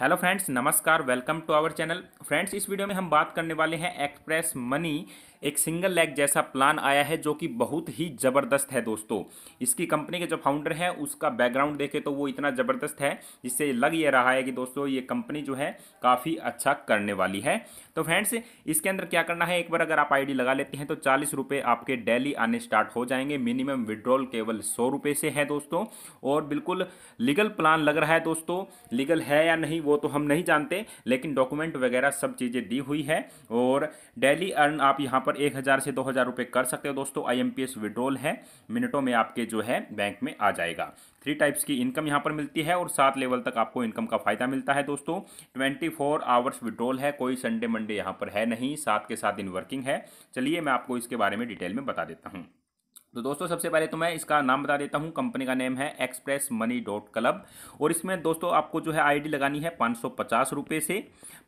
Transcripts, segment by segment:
hello friends नमस्कार welcome to our channel friends इस video में हम बात करने वाले हैं एक्सप्रेस मनी एक सिंगल लेग जैसा प्लान आया है जो कि बहुत ही ज़बरदस्त है दोस्तों इसकी कंपनी के जो फाउंडर हैं उसका बैकग्राउंड देखें तो वो इतना ज़बरदस्त है जिससे लग ये रहा है कि दोस्तों ये कंपनी जो है काफ़ी अच्छा करने वाली है तो फ्रेंड्स इसके अंदर क्या करना है एक बार अगर आप आई लगा लेते हैं तो चालीस रुपये आपके डेली आने स्टार्ट हो जाएंगे मिनिमम विड्रॉल केवल सौ रुपये से है दोस्तों और बिल्कुल लीगल प्लान लग रहा है दोस्तों लीगल है या नहीं वो तो हम नहीं जानते लेकिन डॉक्यूमेंट वगैरह सब चीज़ें दी हुई है और डेली अर्न आप यहाँ पर एक हज़ार से दो हज़ार रुपये कर सकते हो दोस्तों आई एम विड्रॉल है मिनटों में आपके जो है बैंक में आ जाएगा थ्री टाइप्स की इनकम यहाँ पर मिलती है और सात लेवल तक आपको इनकम का फ़ायदा मिलता है दोस्तों ट्वेंटी फोर आवर्स विड्रॉल है कोई संडे मंडे यहाँ पर है नहीं सात के सात दिन वर्किंग है चलिए मैं आपको इसके बारे में डिटेल में बता देता हूँ तो दोस्तों सबसे पहले तो मैं इसका नाम बता देता हूँ कंपनी का नेम है एक्सप्रेस मनी डॉट क्लब और इसमें दोस्तों आपको जो है आईडी लगानी है पाँच सौ पचास रुपये से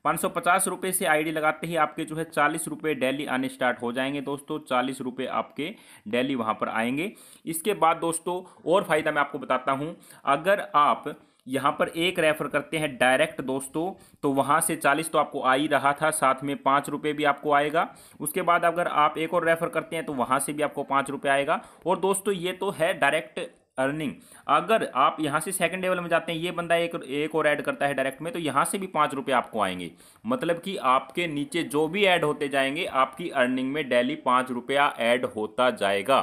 पाँच सौ पचास रुपये से आईडी लगाते ही आपके जो है चालीस रुपये डेली आने स्टार्ट हो जाएंगे दोस्तों चालीस रुपये आपके डेली वहाँ पर आएंगे इसके बाद दोस्तों और फ़ायदा मैं आपको बताता हूँ अगर आप यहाँ पर एक रेफर करते हैं डायरेक्ट दोस्तों तो वहाँ से चालीस तो आपको आ ही रहा था साथ में पाँच रुपये भी आपको आएगा उसके बाद अगर आप एक और रेफर करते हैं तो वहाँ से भी आपको पाँच रुपये आएगा और दोस्तों ये तो है डायरेक्ट अर्निंग अगर आप यहाँ से सेकंड लेवल में जाते हैं ये बंदा एक एक और ऐड करता है डायरेक्ट में तो यहाँ से भी पाँच रुपये आपको आएंगे मतलब कि आपके नीचे जो भी ऐड होते जाएंगे आपकी अर्निंग में डेली पाँच रुपया ऐड होता जाएगा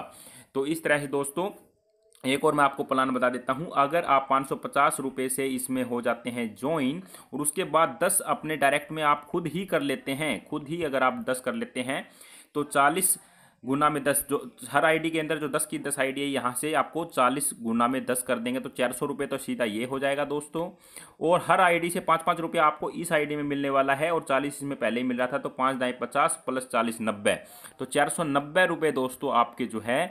तो इस तरह से दोस्तों एक और मैं आपको प्लान बता देता हूं अगर आप पाँच सौ से इसमें हो जाते हैं ज्वाइन और उसके बाद 10 अपने डायरेक्ट में आप खुद ही कर लेते हैं खुद ही अगर आप 10 कर लेते हैं तो 40 गुना में 10 जो हर आईडी के अंदर जो 10 की 10 आईडी है यहाँ से आपको 40 गुना में 10 कर देंगे तो चार सौ रुपये तो सीधा ये हो जाएगा दोस्तों और हर आईडी से पाँच पाँच रुपये आपको इस आईडी में मिलने वाला है और चालीस इसमें पहले ही मिल रहा था तो पाँच दाएँ पचास प्लस चालीस नब्बे तो चार सौ नब्बे रुपये दोस्तों आपके जो है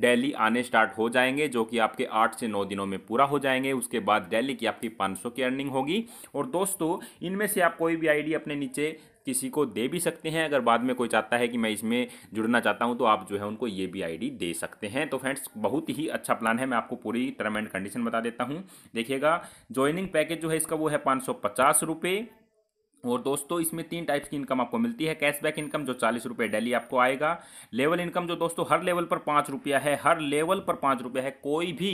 डेली आने स्टार्ट हो जाएंगे जो कि आपके आठ से नौ दिनों में पूरा हो जाएंगे उसके बाद डेली की आपकी पाँच सौ की अर्निंग होगी और दोस्तों इनमें से आप कोई भी आईडी अपने नीचे किसी को दे भी सकते हैं अगर बाद में कोई चाहता है कि मैं इसमें जुड़ना चाहता हूं तो आप जो है उनको ये भी आईडी दे सकते हैं तो फ्रेंड्स बहुत ही अच्छा प्लान है मैं आपको पूरी टर्म एंड कंडीशन बता देता हूं देखिएगा ज्वाइनिंग पैकेज जो है इसका वो है पाँच सौ और दोस्तों इसमें तीन टाइप्स की इनकम आपको मिलती है कैशबैक इनकम जो चालीस रुपये डेली आपको आएगा लेवल इनकम जो दोस्तों हर लेवल पर पाँच रुपया है हर लेवल पर पाँच रुपया है कोई भी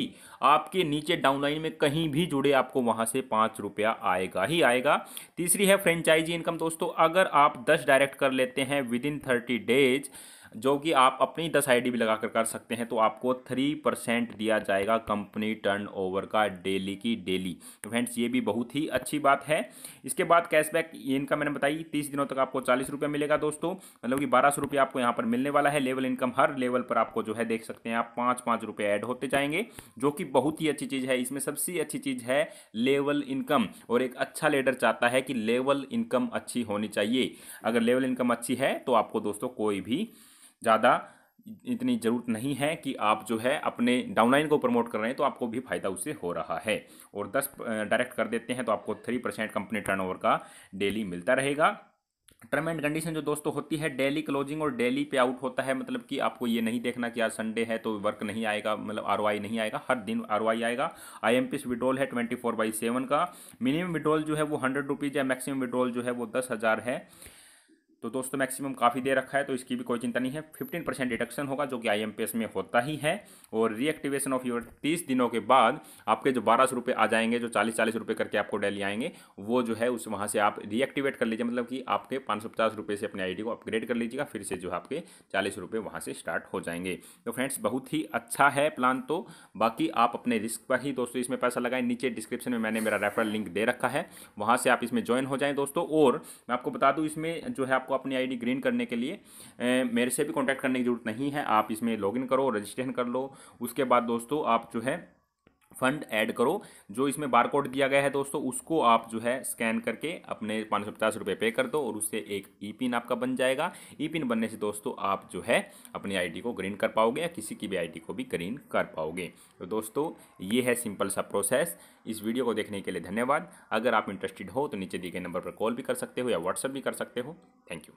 आपके नीचे डाउनलाइन में कहीं भी जुड़े आपको वहाँ से पाँच रुपया आएगा ही आएगा तीसरी है फ्रेंचाइजी इनकम दोस्तों अगर आप दस डायरेक्ट कर लेते हैं विद इन थर्टी डेज जो कि आप अपनी दस आई भी लगा कर कर सकते हैं तो आपको थ्री परसेंट दिया जाएगा कंपनी टर्नओवर का डेली की डेली तो फ्रेंड्स ये भी बहुत ही अच्छी बात है इसके बाद कैशबैक इनका मैंने बताई तीस दिनों तक आपको चालीस रुपये मिलेगा दोस्तों मतलब कि बारह सौ आपको यहाँ पर मिलने वाला है लेवल इनकम हर लेवल पर आपको जो है देख सकते हैं आप पाँच पाँच रुपये ऐड होते जाएंगे जो कि बहुत ही अच्छी चीज़ है इसमें सबसे अच्छी चीज़ है लेवल इनकम और एक अच्छा लीडर चाहता है कि लेवल इनकम अच्छी होनी चाहिए अगर लेवल इनकम अच्छी है तो आपको दोस्तों कोई भी ज़्यादा इतनी ज़रूरत नहीं है कि आप जो है अपने डाउनलाइन को प्रमोट कर रहे हैं तो आपको भी फ़ायदा उससे हो रहा है और दस डायरेक्ट कर देते हैं तो आपको थ्री परसेंट कंपनी टर्नओवर का डेली मिलता रहेगा टर्म एंड कंडीशन जो दोस्तों होती है डेली क्लोजिंग और डेली पे आउट होता है मतलब कि आपको ये नहीं देखना कि आज संडे है तो वर्क नहीं आएगा मतलब आर नहीं आएगा हर दिन आर आएगा आई एम पी है ट्वेंटी फोर बाई सेवन का मिनिमम विड्रोल जो है वो हंड्रेड रुपीज़ या मैक्सिमम विड्रोल जो है वो दस हज़ार है तो दोस्तों मैक्सिमम काफ़ी दे रखा है तो इसकी भी कोई चिंता नहीं है फिफ्टीन परसेंट डिडक्शन होगा जो कि आई में होता ही है और रीएक्टिवेशन ऑफ योर तीस दिनों के बाद आपके जो बारह सौ रुपये आ जाएंगे जो चालीस चालीस रुपये करके आपको डेली आएंगे वो जो है उस वहाँ से आप रीएक्टिवेट कर लीजिए मतलब कि आपके पाँच सौ पचास रुपये से अपने आई को अपग्रेड कर लीजिएगा फिर से जो आपके चालीस रुपये वहाँ से स्टार्ट हो जाएंगे तो फ्रेंड्स बहुत ही अच्छा है प्लान तो बाकी आप अपने रिस्क पर ही दोस्तों इसमें पैसा लगाएं नीचे डिस्क्रिप्शन में मैंने मेरा रेफरल लिंक दे रखा है वहाँ से आप इसमें ज्वाइन हो जाएँ दोस्तों और मैं आपको बता दूँ इसमें जो है आपको आपको अपनी आईडी ग्रीन करने के लिए ए, मेरे से भी कांटेक्ट करने की जरूरत नहीं है आप इसमें लॉगिन करो रजिस्ट्रेशन कर लो उसके बाद दोस्तों आप जो है फंड ऐड करो जो इसमें बारकोड दिया गया है दोस्तों उसको आप जो है स्कैन करके अपने पाँच सौ पचास रुपये पे कर दो और उससे एक ई पिन आपका बन जाएगा ई पिन बनने से दोस्तों आप जो है अपनी आईडी को ग्रीन कर पाओगे या किसी की भी आईडी को भी ग्रीन कर पाओगे तो दोस्तों ये है सिंपल सा प्रोसेस इस वीडियो को देखने के लिए धन्यवाद अगर आप इंटरेस्टेड हो तो नीचे दिए गए नंबर पर कॉल भी कर सकते हो या व्हाट्सअप भी कर सकते हो थैंक यू